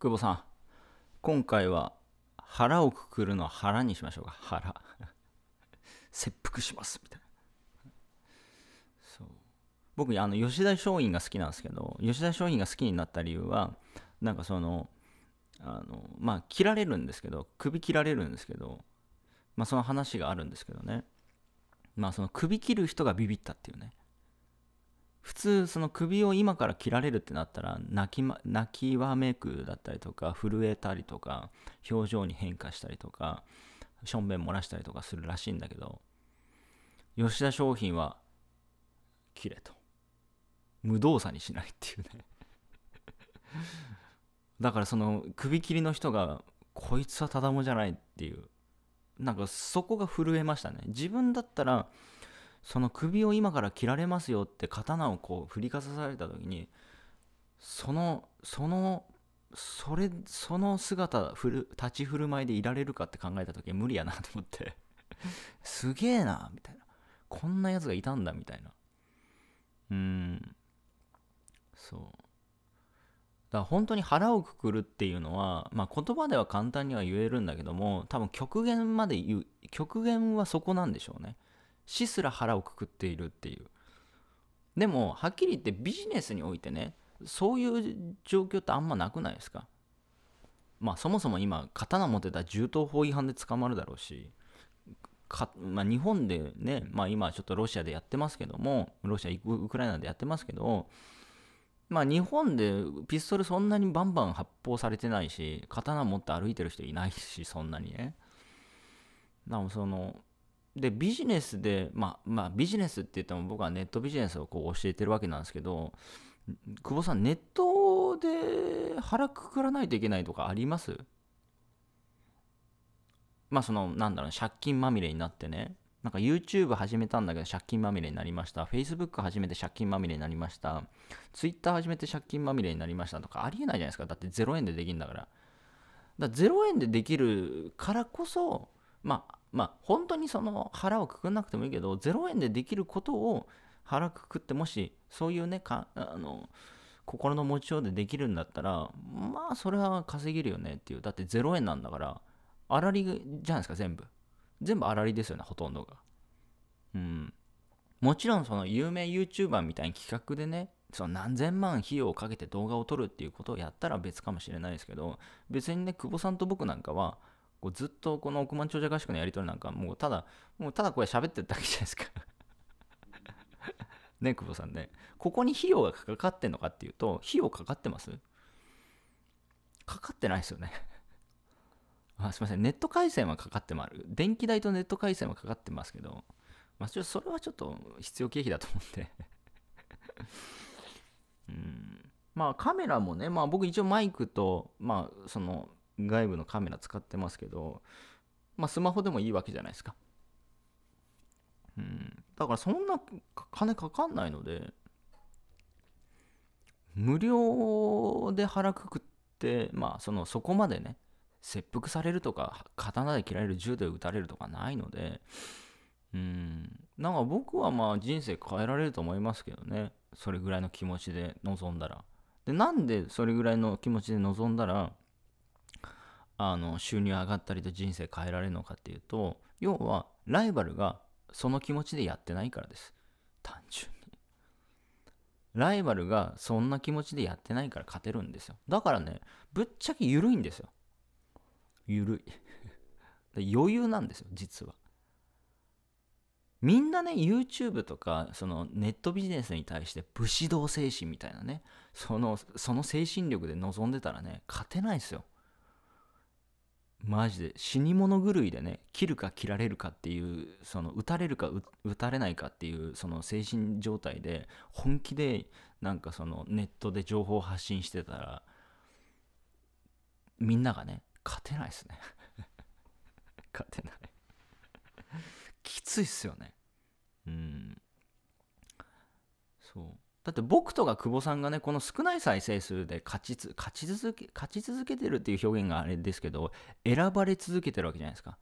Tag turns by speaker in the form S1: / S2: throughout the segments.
S1: 久保さん、今回は腹をくくるの腹にしましょうか。腹。切腹します、みたいな。そう僕、あの、吉田松陰が好きなんですけど、吉田松陰が好きになった理由は、なんかその、あの、まあ、切られるんですけど、首切られるんですけど、まあ、その話があるんですけどね。まあ、その首切る人がビビったっていうね。普通その首を今から切られるってなったら泣き,、ま、泣きわめくだったりとか震えたりとか表情に変化したりとかしょんべん漏らしたりとかするらしいんだけど吉田商品は切れと無動作にしないっていうね だからその首切りの人がこいつはただもじゃないっていうなんかそこが震えましたね自分だったらその首を今から切られますよって刀をこう振りかざされた時にそのそのそれその姿振る立ち振る舞いでいられるかって考えた時は無理やなと思って すげえなみたいなこんなやつがいたんだみたいなうんそうだから本当に腹をくくるっていうのは、まあ、言葉では簡単には言えるんだけども多分極限まで言う極限はそこなんでしょうね死すら腹をくくっているっていうでもはっきり言ってビジネスにおいてねそういう状況ってあんまなくないですかまあそもそも今刀持ってたら銃刀法違反で捕まるだろうしか、まあ、日本でね、まあ、今ちょっとロシアでやってますけどもロシアウクライナでやってますけどまあ日本でピストルそんなにバンバン発砲されてないし刀持って歩いてる人いないしそんなにねだからそのでビジネスで、まあ、まあビジネスって言っても僕はネットビジネスをこう教えてるわけなんですけど久保さんネットで腹くくらないといけないとかありますまあそのなんだろう借金まみれになってねなんか YouTube 始めたんだけど借金まみれになりました Facebook 始めて借金まみれになりました Twitter 始めて借金まみれになりましたとかありえないじゃないですかだって0円でできるんだからだから0円でできるからこそまあ、まあ、本当にその腹をくくんなくてもいいけど、0円でできることを腹くくって、もし、そういうね、あの、心の持ちようでできるんだったら、まあ、それは稼げるよねっていう。だって0円なんだから、あらりじゃないですか、全部。全部あらりですよね、ほとんどが。うん。もちろん、その有名 YouTuber みたいに企画でね、その何千万費用をかけて動画を撮るっていうことをやったら別かもしれないですけど、別にね、久保さんと僕なんかは、こうずっとこの億万長者合宿のやり取りなんかもうただもうただこれ喋ってるだけじゃないですかね久保さんねここに費用がかかってんのかっていうと費用かかってますかかってないですよねあすいませんネット回線はかかってもある電気代とネット回線はかかってますけど、まあ、ちょそれはちょっと必要経費だと思うんでうんまあカメラもねまあ僕一応マイクとまあその外部のカメラ使ってますけど、まあ、スマホでもいいわけじゃないですか。うん、だからそんな金かかんないので、無料で腹くくって、まあ、そのそこまでね、切腹されるとか、刀で切られる、銃で撃たれるとかないので、うん、なんか僕はまあ人生変えられると思いますけどね、それぐらいの気持ちで臨んだら。で、なんでそれぐらいの気持ちで臨んだら、あの収入上がったりと人生変えられるのかっていうと要はライバルがその気持ちでやってないからです単純にライバルがそんな気持ちでやってないから勝てるんですよだからねぶっちゃけ緩いんですよ緩い 余裕なんですよ実はみんなね YouTube とかそのネットビジネスに対して武士道精神みたいなねそのその精神力で臨んでたらね勝てないですよマジで死に物狂いでね切るか切られるかっていうその打たれるか打たれないかっていうその精神状態で本気でなんかそのネットで情報を発信してたらみんながね勝てないですね勝てないきついっすよねだって僕とか久保さんがね、この少ない再生数で勝ちつ勝ち続け勝ち続けてるっていう表現があれですけど、選ばれ続けてるわけじゃないですか。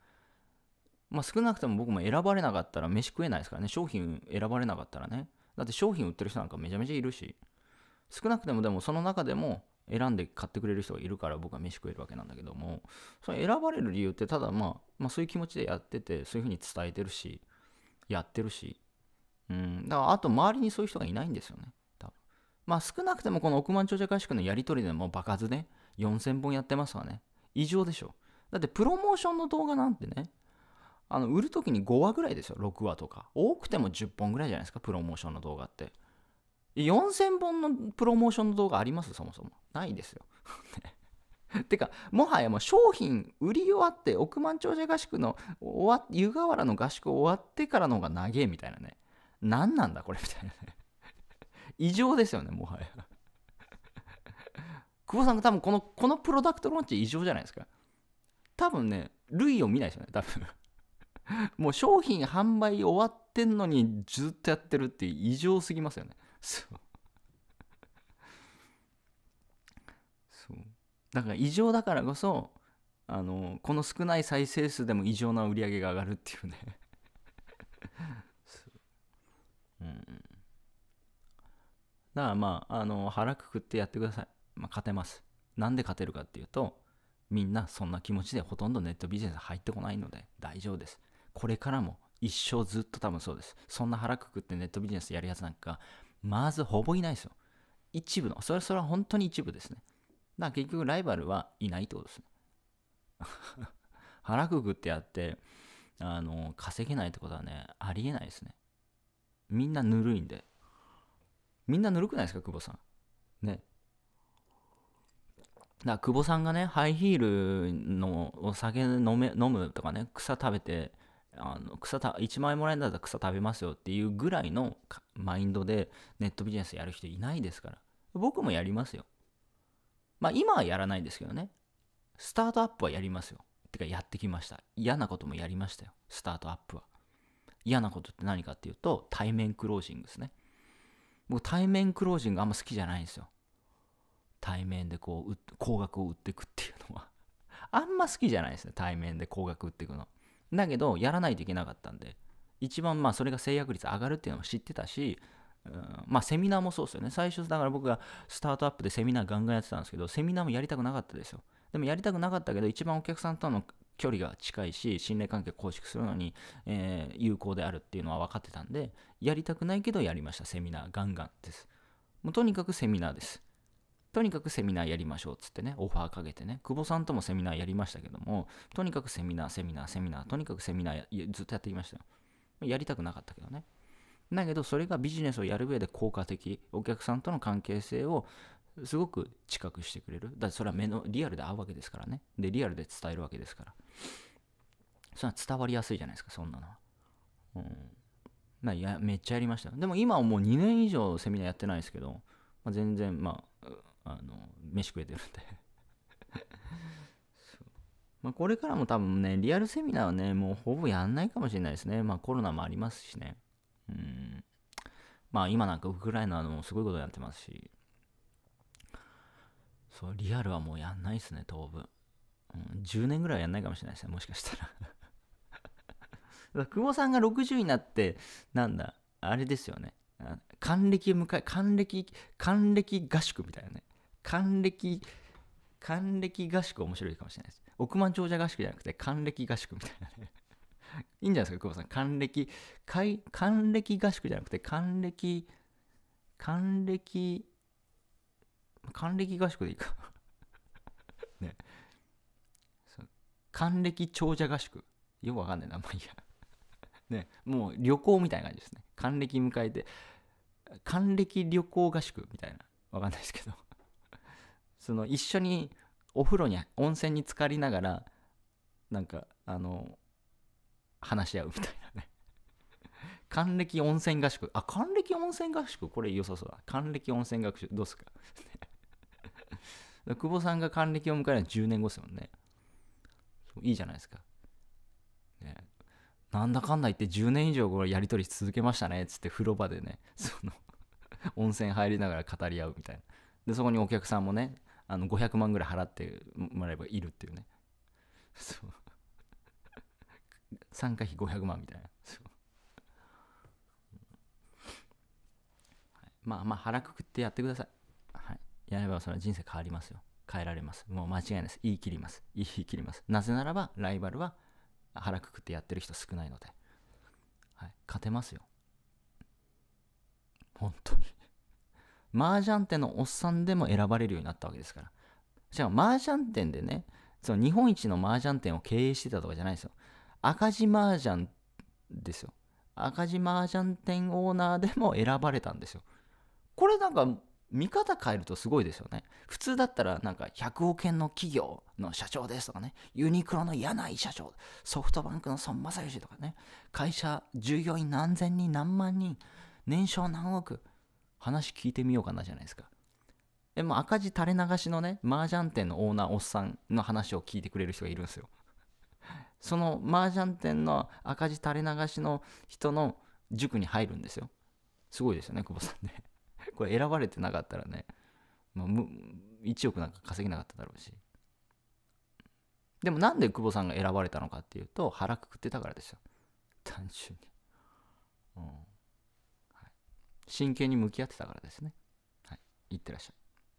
S1: まあ、少なくとも僕も選ばれなかったら飯食えないですからね、商品選ばれなかったらね。だって商品売ってる人なんかめちゃめちゃいるし、少なくてもでもその中でも選んで買ってくれる人がいるから僕は飯食えるわけなんだけども、その選ばれる理由ってただまあ、まあ、そういう気持ちでやってて、そういうふうに伝えてるし、やってるし、うん、だからあと周りにそういう人がいないんですよね。多分まあ少なくてもこの億万長者合宿のやり取りでも場数ね、4000本やってますわね。異常でしょ。だってプロモーションの動画なんてね、あの売るときに5話ぐらいですよ、6話とか。多くても10本ぐらいじゃないですか、プロモーションの動画って。4000本のプロモーションの動画ありますそもそも。ないですよ。てか、もはやもう商品売り終わって、億万長者合宿の終わ、湯河原の合宿終わってからの方が長えみたいなね。何なんだこれみたいなね異常ですよねもはや久保さんが多分このこのプロダクトローンチ異常じゃないですか多分ね類を見ないですよね多分もう商品販売終わってんのにずっとやってるって異常すぎますよねそうそうだから異常だからこそあのこの少ない再生数でも異常な売り上げが上がるっていうねだからまあ、あの、腹くくってやってください。まあ、勝てます。なんで勝てるかっていうと、みんなそんな気持ちでほとんどネットビジネス入ってこないので大丈夫です。これからも一生ずっと多分そうです。そんな腹くくってネットビジネスやるやつなんか、まずほぼいないですよ。一部の、それそれは本当に一部ですね。だから結局ライバルはいないってことですね。腹くくってやって、あの、稼げないってことはね、ありえないですね。みんなぬるいんで。みんなぬるくないですか、久保さん。ね。だ久保さんがね、ハイヒールのお酒飲め飲むとかね、草食べて、あの草た1万円もらえんだったら草食べますよっていうぐらいのマインドでネットビジネスやる人いないですから。僕もやりますよ。まあ今はやらないですけどね。スタートアップはやりますよ。てかやってきました。嫌なこともやりましたよ。スタートアップは。嫌なことって何かっていうと、対面クロージングですね。う対面クロージングあんま好きじゃないんですよ対面でこう高額を売っていくっていうのは あんま好きじゃないですね対面で高額売っていくのだけどやらないといけなかったんで一番まあそれが制約率上がるっていうのも知ってたしうんまあセミナーもそうですよね最初だから僕がスタートアップでセミナーガンガンやってたんですけどセミナーもやりたくなかったですよでもやりたくなかったけど一番お客さんとの距離が近いし、信頼関係構築するのに、えー、有効であるっていうのは分かってたんで、やりたくないけどやりました、セミナー、ガンガンです。もうとにかくセミナーです。とにかくセミナーやりましょうっつってね、オファーかけてね、久保さんともセミナーやりましたけども、とにかくセミナー、セミナー、セミナー、とにかくセミナーずっとやってきましたよ。やりたくなかったけどね。だけど、それがビジネスをやる上で効果的、お客さんとの関係性を、すごく近くしてくれるだってそれは目のリアルで会うわけですからねでリアルで伝えるわけですからそれは伝わりやすいじゃないですかそんなのはうんまやめっちゃやりましたでも今はもう2年以上セミナーやってないですけど、まあ、全然まああの飯食えてるんで まあ、これからも多分ねリアルセミナーはねもうほぼやんないかもしれないですねまあコロナもありますしねうんまあ今なんかウクライナのすごいことやってますしそう、リアルはもうやんないっすね、当分。うん、10年ぐらいやんないかもしれないですね、もしかしたら ら久保さんが60になって、なんだ、あれですよね。還暦迎え、還暦、還暦合宿みたいなね。還暦、還暦合宿面白いかもしれないです。億万長者合宿じゃなくて、還暦合宿みたいなね いいんじゃないですか、久保さん。還暦、還暦合宿じゃなくて、還暦、還暦還暦合宿でいいか ね。還暦長者合宿。よくわかんないな、まあいいや ね、もう旅行みたいな感じですね。還暦迎えて、還暦旅行合宿みたいな。わかんないですけど その一緒にお風呂に、温泉に浸かりながら、なんか、あの、話し合うみたいなね還暦温泉合宿。あ、還暦温泉合宿これ良さそうだ。還暦温泉合宿。どうすか久保さんが還暦を迎えるのは10年後ですもんね。いいじゃないですか。ね、なんだかんだ言って10年以上これやり取り続けましたねっつって風呂場でね、その温泉入りながら語り合うみたいな。で、そこにお客さんもね、あの500万ぐらい払ってもらえばいるっていうね。そう。参加費500万みたいな。そうまあまあ腹くくってやってください。やればその人生変わりますよ。変えられます。もう間違いないです。言い切ります。言い切ります。なぜならば、ライバルは腹くくってやってる人少ないので。はい。勝てますよ。本当に麻雀店のおっさんでも選ばれるようになったわけですから。しかも麻雀店でね、その日本一の麻雀店を経営してたとかじゃないですよ。赤字麻雀ですよ。赤字麻雀店オーナーでも選ばれたんですよ。これなんか見方変えるとすごいですよね。普通だったらなんか100億円の企業の社長ですとかね、ユニクロの柳井社長、ソフトバンクの孫正義とかね、会社、従業員何千人何万人、年商何億、話聞いてみようかなじゃないですか。でも赤字垂れ流しのね、麻雀店のオーナーおっさんの話を聞いてくれる人がいるんですよ。その麻雀店の赤字垂れ流しの人の塾に入るんですよ。すごいですよね、久保さんね。これ選ばれてなかったらね、まあ、1億なんか稼げなかっただろうしでもなんで久保さんが選ばれたのかっていうと腹くくってたからですよ単純に、うん真剣に向き合ってたからですねはいいってらっしゃい